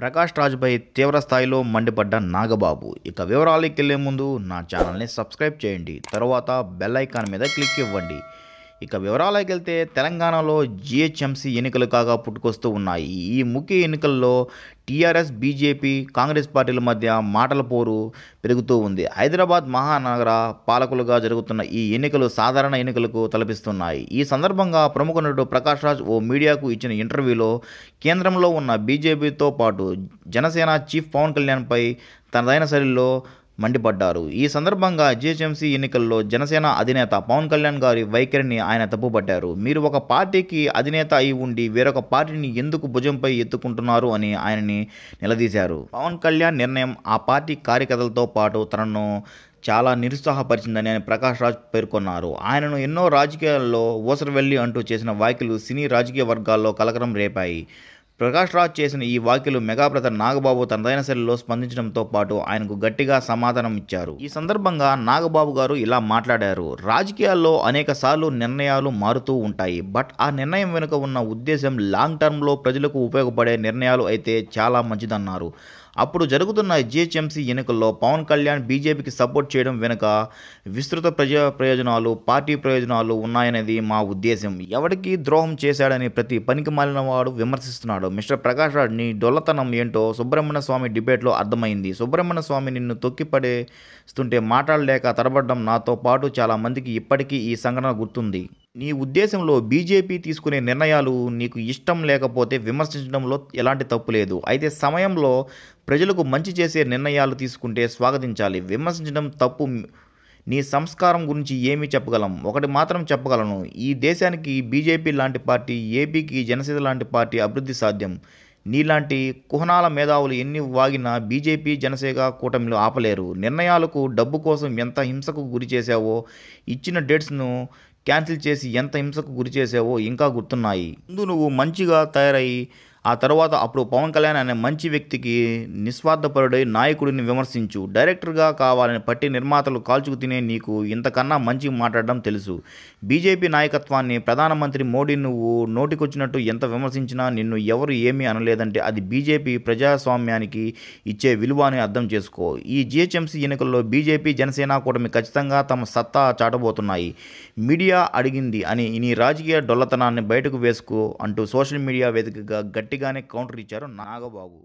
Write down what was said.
ప్రకాష్ రాజ్పై తీవ్రస్థాయిలో మండిపడ్డ నాగబాబు ఇక వివరాలకు వెళ్లే ముందు నా ఛానల్ని సబ్స్క్రైబ్ చేయండి తర్వాత బెల్ ఐకాన్ మీద క్లిక్ ఇవ్వండి ఇక వివరాలకు వెళ్తే తెలంగాణలో జిహెచ్ఎంసీ ఎన్నికలు కాగా పుట్టుకొస్తూ ఉన్నాయి ఈ ముఖ్య ఎన్నికల్లో టీఆర్ఎస్ బీజేపీ కాంగ్రెస్ పార్టీల మధ్య మాటల పోరు పెరుగుతూ ఉంది హైదరాబాద్ మహానగర పాలకులుగా జరుగుతున్న ఈ ఎన్నికలు సాధారణ ఎన్నికలకు తలపిస్తున్నాయి ఈ సందర్భంగా ప్రముఖ నటుడు ప్రకాష్ రాజ్ ఓ మీడియాకు ఇచ్చిన ఇంటర్వ్యూలో కేంద్రంలో ఉన్న బీజేపీతో పాటు జనసేన చీఫ్ పవన్ కళ్యాణ్పై తనదైన శైలిలో మండిపడ్డారు ఈ సందర్భంగా జీహెచ్ఎంసీ ఎన్నికల్లో జనసేన అధినేత పవన్ కళ్యాణ్ గారి వైఖరిని ఆయన తప్పుపట్టారు మీరు ఒక పార్టీకి అధినేత అయి ఉండి వేరొక పార్టీని ఎందుకు భుజంపై ఎత్తుకుంటున్నారు అని ఆయనని నిలదీశారు పవన్ కళ్యాణ్ నిర్ణయం ఆ పార్టీ కార్యకర్తలతో పాటు తనను చాలా నిరుత్సాహపరిచిందని ఆయన ప్రకాష్ రాజ్ పేర్కొన్నారు ఆయనను ఎన్నో రాజకీయాల్లో ఊసరవెల్లి అంటూ చేసిన వ్యాఖ్యలు సినీ రాజకీయ వర్గాల్లో కలకలం రేపాయి ప్రకాష్ రాజ్ చేసిన ఈ వ్యాఖ్యలు మెగాప్రత నాగబాబు తనదైన శైలిలో స్పందించడంతో పాటు ఆయనకు గట్టిగా సమాధానం ఇచ్చారు ఈ సందర్భంగా నాగబాబు గారు ఇలా మాట్లాడారు రాజకీయాల్లో అనేక నిర్ణయాలు మారుతూ ఉంటాయి బట్ ఆ నిర్ణయం వెనుక ఉన్న ఉద్దేశం లాంగ్ టర్మ్లో ప్రజలకు ఉపయోగపడే నిర్ణయాలు అయితే చాలా మంచిదన్నారు అప్పుడు జరుగుతున్న జిహెచ్ఎంసీ ఎన్నికల్లో పవన్ కళ్యాణ్ బీజేపీకి సపోర్ట్ చేయడం వెనుక విస్తృత ప్రజా ప్రయోజనాలు పార్టీ ప్రయోజనాలు ఉన్నాయనేది మా ఉద్దేశం ఎవరికి ద్రోహం చేశాడని ప్రతి పనికి మాలిన వాడు విమర్శిస్తున్నాడు మిస్టర్ ప్రకాష్ నీ డొల్లతనం ఏంటో సుబ్రహ్మణ్య స్వామి డిబేట్లో అర్థమైంది సుబ్రహ్మణ్య స్వామి నిన్ను తొక్కిపడేస్తుంటే మాట్లాడలేక తడబడ్డం నాతో పాటు చాలా మందికి ఇప్పటికీ ఈ సంఘటన గుర్తుంది నీ ఉద్దేశంలో బీజేపీ తీసుకునే నిర్ణయాలు నీకు ఇష్టం లేకపోతే విమర్శించడంలో ఎలాంటి తప్పు లేదు అయితే సమయంలో ప్రజలకు మంచి చేసే నిర్ణయాలు తీసుకుంటే స్వాగతించాలి విమర్శించడం తప్పు నీ సంస్కారం గురించి ఏమి చెప్పగలం ఒకటి మాత్రం చెప్పగలను ఈ దేశానికి బీజేపీ లాంటి పార్టీ ఏపీకి జనసేన లాంటి పార్టీ అభివృద్ధి సాధ్యం నీలాంటి కుహనాల మేధావులు ఎన్ని వాగినా బీజేపీ జనసేన కూటమిలు ఆపలేరు నిర్ణయాలకు డబ్బు కోసం ఎంత హింసకు గురి చేశావో ఇచ్చిన డేట్స్ను క్యాన్సిల్ చేసి ఎంత హింసకు గురి చేసావో ఇంకా గుర్తున్నాయి ముందు నువ్వు మంచిగా తయారయ్యి ఆ తర్వాత అప్పుడు పవన్ కళ్యాణ్ అనే మంచి వ్యక్తికి నిస్వార్థపరుడై నాయకుడిని విమర్శించు డైరెక్టర్గా కావాలని పట్టి నిర్మాతలు కాల్చుకు తినే నీకు ఇంతకన్నా మంచి మాట్లాడడం తెలుసు బీజేపీ నాయకత్వాన్ని ప్రధానమంత్రి మోడీ నువ్వు నోటికొచ్చినట్టు ఎంత విమర్శించినా నిన్ను ఎవరు ఏమీ అనలేదంటే అది బీజేపీ ప్రజాస్వామ్యానికి ఇచ్చే విలువ అని అర్థం చేసుకో ఈ జిహెచ్ఎంసీ ఎన్నికల్లో బీజేపీ జనసేన కూటమి ఖచ్చితంగా తమ సత్తా చాటబోతున్నాయి మీడియా అడిగింది అని నీ రాజకీయ డొల్లతనాన్ని బయటకు వేసుకో అంటూ సోషల్ మీడియా వేదికగా గట్టి గట్టిగానే కౌంటర్ ఇచ్చారు నాగబాబు